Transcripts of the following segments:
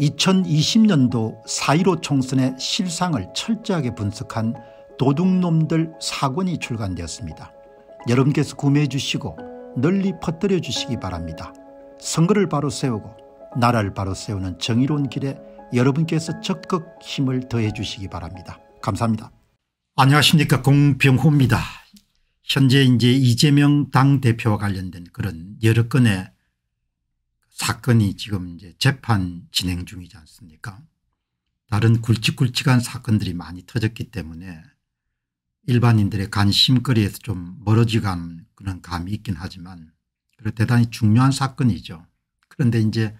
2020년도 4.15 총선의 실상을 철저하게 분석한 도둑놈들 사권이 출간되었습니다. 여러분께서 구매해 주시고 널리 퍼뜨려 주시기 바랍니다. 선거를 바로 세우고 나라를 바로 세우는 정의로운 길에 여러분께서 적극 힘을 더해 주시기 바랍니다. 감사합니다. 안녕하십니까 공병호입니다. 현재 이제 이재명 당대표와 관련된 그런 여러 건의 사건이 지금 이제 재판 진행 중이지 않습니까 다른 굵직굵직한 사건들이 많이 터졌기 때문에 일반인들의 관심거리에서 좀 멀어지간 그런 감이 있긴 하지만 그래 대단히 중요한 사건이죠. 그런데 이제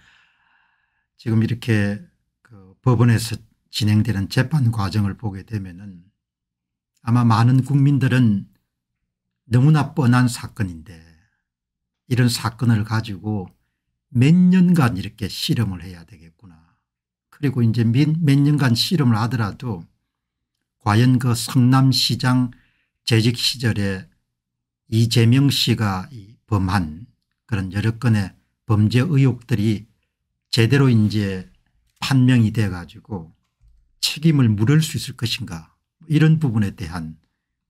지금 이렇게 그 법원에서 진행되는 재판 과정을 보게 되면은 아마 많은 국민들은 너무나 뻔한 사건인데 이런 사건을 가지고 몇 년간 이렇게 실험을 해야 되겠구나. 그리고 이제 몇, 년간 실험을 하더라도 과연 그 성남시장 재직 시절에 이재명 씨가 범한 그런 여러 건의 범죄 의혹들이 제대로 이제 판명이 돼 가지고 책임을 물을 수 있을 것인가 뭐 이런 부분에 대한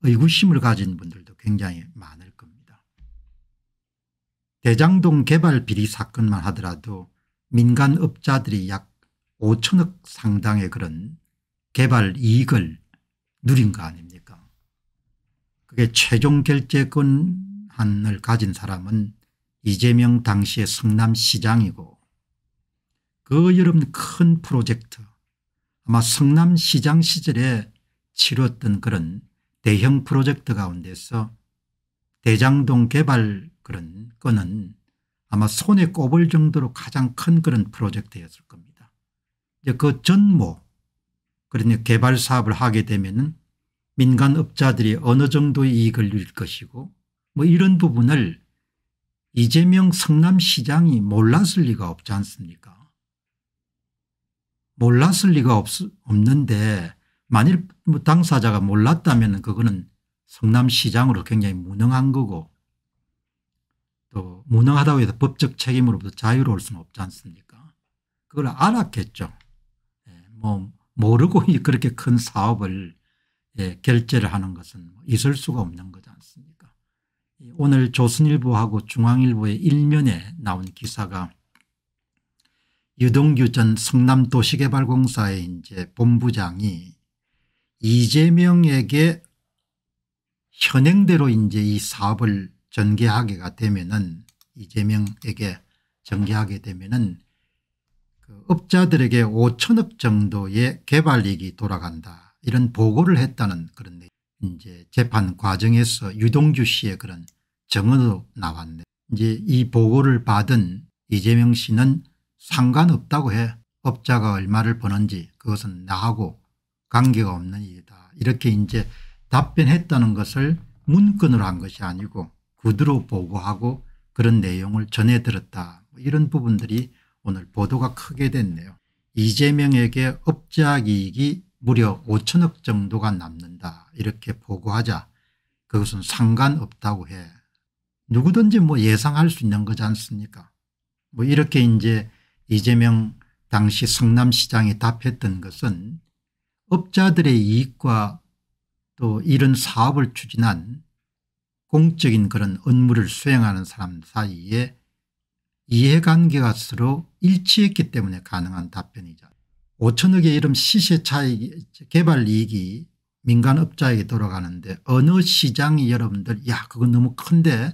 의구심을 가진 분들도 굉장히 많습니다 대장동 개발 비리 사건만 하더라도 민간 업자들이 약 5천억 상당의 그런 개발 이익을 누린 거 아닙니까 그게 최종 결제권한을 가진 사람은 이재명 당시의 성남시장이고 그 여름 큰 프로젝트 아마 성남시장 시절에 치렀던 그런 대형 프로젝트 가운데서 대장동 개발 그런 거는 아마 손에 꼽을 정도로 가장 큰 그런 프로젝트였을 겁니다. 이제 그 전모 그러니 개발 사업을 하게 되면은 민간 업자들이 어느 정도 이익을 낼 것이고 뭐 이런 부분을 이재명 성남시장이 몰랐을 리가 없지 않습니까? 몰랐을 리가 없, 없는데 만일 뭐 당사자가 몰랐다면 그거는 성남시장으로 굉장히 무능한 거고 또 무능하다고 해서 법적 책임으로부터 자유로울 수는 없지 않습니까 그걸 알았겠죠. 예, 뭐 모르고 그렇게 큰 사업을 예, 결제를 하는 것은 뭐 있을 수가 없는 거지 않습니까 오늘 조선일보하고 중앙일보의 일면에 나온 기사가 유동규 전 성남도시개발공사의 이제 본부장이 이재명에게 현행대로 이제 이 사업을 전개하게가 되면은 이재명에게 전개하게 되면은 그 업자들에게 5천억 정도의 개발이익이 돌아간다 이런 보고를 했다는 그런 이제 재판 과정에서 유동주 씨의 그런 증언으로 나왔네. 이제 이 보고를 받은 이재명 씨는 상관없다고 해. 업자가 얼마를 버는지 그것은 나하고 관계가 없는 일이다. 이렇게 이제 답변했다는 것을 문건으로 한 것이 아니고 구두로 보고하고 그런 내용을 전해 들었다. 뭐 이런 부분들이 오늘 보도가 크게 됐네요. 이재명에게 업작 이익이 무려 5천억 정도가 남는다 이렇게 보고하자 그것은 상관없다고 해. 누구든지 뭐 예상할 수 있는 거지 않습니까 뭐 이렇게 이제 이재명 당시 성남시장이 답했던 것은 업자들의 이익과 또 이런 사업을 추진한 공적인 그런 업무를 수행하는 사람 사이에 이해관계가 서로 일치했기 때문에 가능한 답변이죠. 5천억에 이름 시세 차익 개발 이익이 민간업자에게 돌아가는데 어느 시장이 여러분들 야 그건 너무 큰데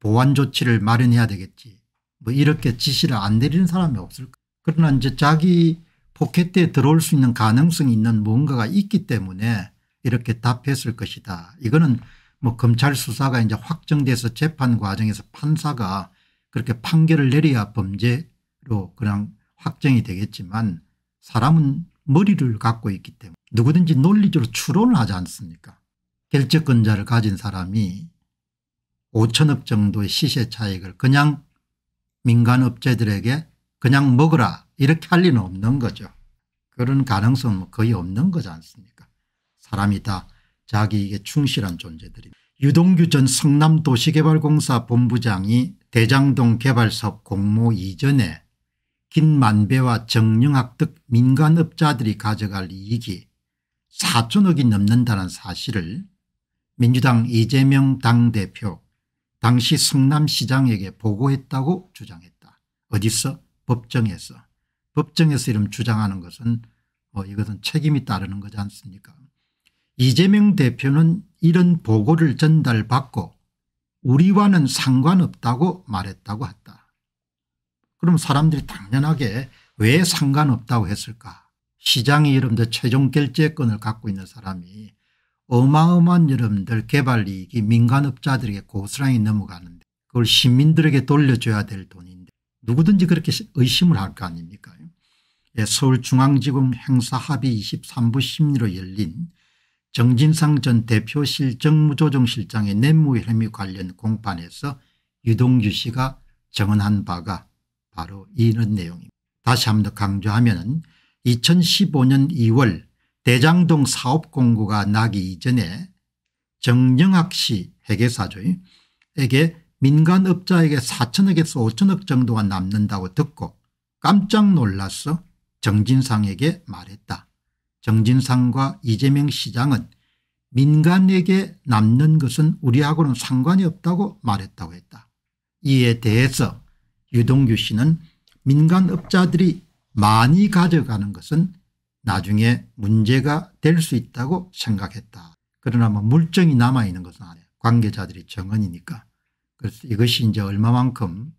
보완 조치를 마련해야 되겠지 뭐 이렇게 지시를 안 내리는 사람이 없을 거 그러나 이제 자기 포켓에 들어올 수 있는 가능성이 있는 뭔가가 있기 때문에 이렇게 답했을 것이다. 이거는 뭐 검찰 수사가 이제 확정돼서 재판 과정에서 판사가 그렇게 판결을 내려야 범죄로 그냥 확정이 되겠지만 사람은 머리를 갖고 있기 때문에 누구든지 논리적으로 추론을 하지 않습니까 결적권자를 가진 사람이 5천억 정도의 시세 차익을 그냥 민간업체들에게 그냥 먹어라 이렇게 할 리는 없는 거죠. 그런 가능성은 거의 없는 거지 않습니까 사람이 다 자기에게 충실한 존재들입니다. 유동규 전 성남도시개발공사 본부장이 대장동 개발사업 공모 이전에 긴만배와 정영학등 민간업자들이 가져갈 이익이 4천억이 넘는다는 사실을 민주당 이재명 당대표 당시 성남시장에게 보고했다고 주장했다. 어디서? 법정에서. 법정에서 이름 주장하는 것은 어, 이것은 책임이 따르는 거지 않습니까 이재명 대표는 이런 보고를 전달받고 우리와는 상관없다고 말했다고 했다. 그럼 사람들이 당연하게 왜 상관없다고 했을까 시장이 여러분들 최종 결제권을 갖고 있는 사람이 어마어마한 여러분들 개발이익이 민간업자들에게 고스란히 넘어가는데 그걸 시민들에게 돌려줘야 될 돈인데 누구든지 그렇게 의심을 할 거 아닙니까 예, 서울중앙지검 행사합의 23부 심리로 열린 정진상 전 대표실 정무조정실장의 뇌물 혐의 관련 공판에서 유동규 씨가 증언한 바가 바로 이런 내용입니다. 다시 한번 강조하면 2015년 2월 대장동 사업 공고가 나기 이전에 정영학 씨 회계사조에게 민간업자에게 4천억에서 5천억 정도가 남는다고 듣고 깜짝 놀라서 정진상에게 말했다. 정진상과 이재명 시장은 민간에게 남는 것은 우리하고는 상관이 없다고 말했다고 했다. 이에 대해서 유동규 씨는 민간업자들이 많이 가져가는 것은 나중에 문제가 될 수 있다고 생각했다. 그러나 뭐물정이 남아있는 것은 아니에요. 관계자들이 정언이니까. 그래서 이것이 이제 얼마만큼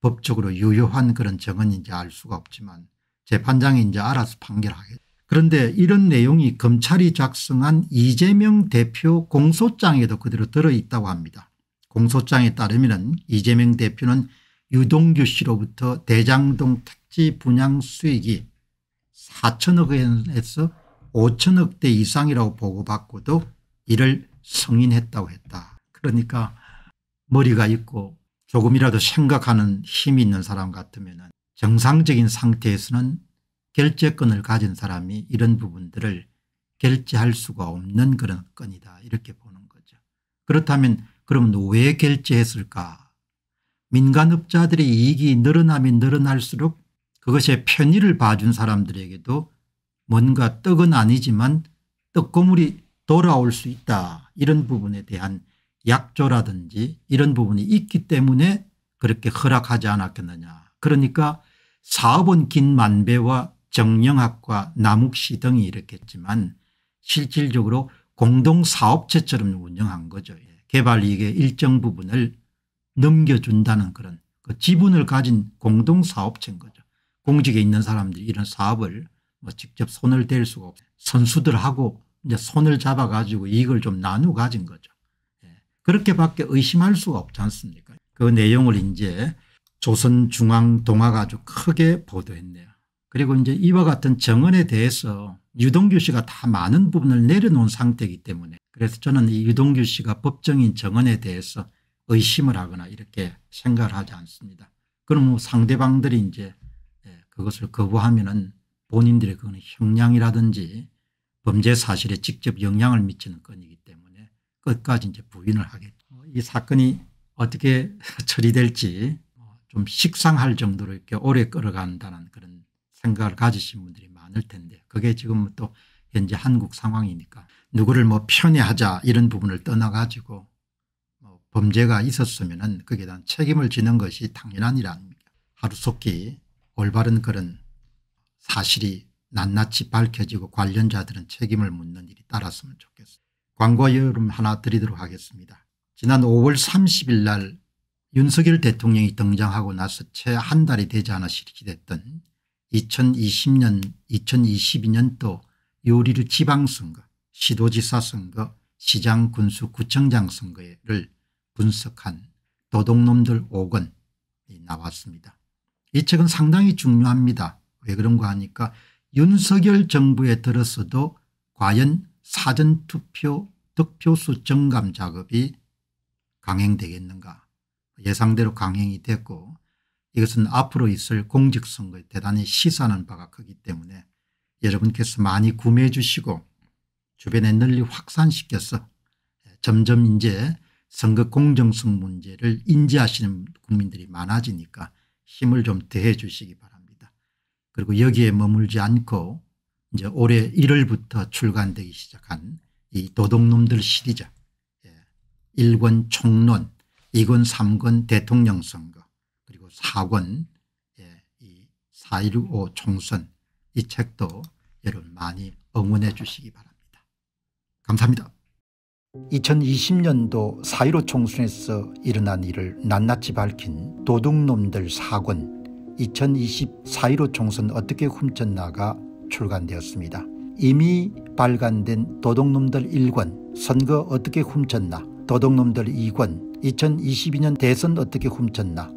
법적으로 유효한 그런 정언인지 알 수가 없지만 재판장이 이제 알아서 판결하겠다 그런데 이런 내용이 검찰이 작성한 이재명 대표 공소장에도 그대로 들어있다고 합니다. 공소장에 따르면 이재명 대표는 유동규 씨로부터 대장동 택지 분양 수익이 4천억에서 5천억대 이상이라고 보고받고도 이를 승인했다고 했다. 그러니까 머리가 있고 조금이라도 생각하는 힘이 있는 사람 같으면 정상적인 상태에서는 결제권을 가진 사람이 이런 부분들을 결제할 수가 없는 그런 건이다 이렇게 보는 거죠. 그렇다면 그럼 왜 결제했을까 민간업자들의 이익이 늘어나면 늘어날수록 그것의 편의를 봐준 사람들에게도 뭔가 떡은 아니지만 떡고물이 돌아올 수 있다 이런 부분에 대한 약조라든지 이런 부분이 있기 때문에 그렇게 허락하지 않았겠느냐 그러니까 사업은 긴 만배와 정영학과 남욱시 등이 일으켰지만 실질적으로 공동사업체처럼 운영한 거죠. 예. 개발이익의 일정 부분을 넘겨준다는 그런 그 지분을 가진 공동사업체인 거죠. 공직에 있는 사람들이 이런 사업을 뭐 직접 손을 댈 수가 없어요. 선수들하고 이제 손을 잡아 가지고 이익을 좀 나누 가진 거죠. 예. 그렇게밖에 의심할 수가 없지 않습니까 그 내용을 이제 조선중앙동화가 아주 크게 보도했네요. 그리고 이제 이와 같은 정언에 대해서 유동규 씨가 다 많은 부분을 내려놓은 상태이기 때문에 그래서 저는 이 유동규 씨가 법정인 정언에 대해서 의심을 하거나 이렇게 생각을 하지 않습니다. 그럼 뭐 상대방들이 이제 예, 그것을 거부하면은 본인들의 그건 형량이라든지 범죄 사실에 직접 영향을 미치는 건이기 때문에 끝까지 이제 부인을 하겠죠. 어, 이 사건이 어떻게 처리될지 뭐 좀 식상할 정도로 이렇게 오래 끌어간다는 그런 생각을 가지신 분들이 많을 텐데 그게 지금 또 현재 한국 상황이니까 누구를 뭐 편애하자 이런 부분을 떠나가지고 뭐 범죄가 있었으면 은 거기에 대한 책임을 지는 것이 당연한 일 아닙니까 하루속히 올바른 그런 사실이 낱낱이 밝혀지고 관련자들은 책임을 묻는 일이 따랐으면 좋겠습니다. 광고 여름 하나 드리도록 하겠습니다. 지난 5월 30일 날 윤석열 대통령이 등장하고 나서 채 한 달이 되지 않아 실시됐던 2020년 2022년도 요리를 지방선거 시도지사 선거 시장 군수 구청장 선거를 분석한 도둑놈들 5권이 나왔습니다. 이 책은 상당히 중요합니다. 왜 그런가 하니까 윤석열 정부에 들어서도 과연 사전투표 득표수 정감 작업이 강행되겠는가 예상대로 강행이 됐고 이것은 앞으로 있을 공직선거에 대단히 시사하는 바가 크기 때문에 여러분께서 많이 구매해 주시고 주변에 널리 확산시켜서 점점 이제 선거 공정성 문제를 인지하시는 국민들이 많아지니까 힘을 좀 대해 주시기 바랍니다. 그리고 여기에 머물지 않고 이제 올해 1월부터 출간되기 시작한 이 도둑놈들 시리즈 1권 예, 총론 2권 3권 대통령 선거 사권 예, 이4.15 총선 이 책도 여러분 많이 응원해 주시기 바랍니다. 감사합니다. 2020년도 4.15 총선에서 일어난 일을 낱낱이 밝힌 도둑놈들 4권 2020 4.15 총선 어떻게 훔쳤나가 출간되었습니다. 이미 발간된 도둑놈들 1권 선거 어떻게 훔쳤나 도둑놈들 2권 2022년 대선 어떻게 훔쳤나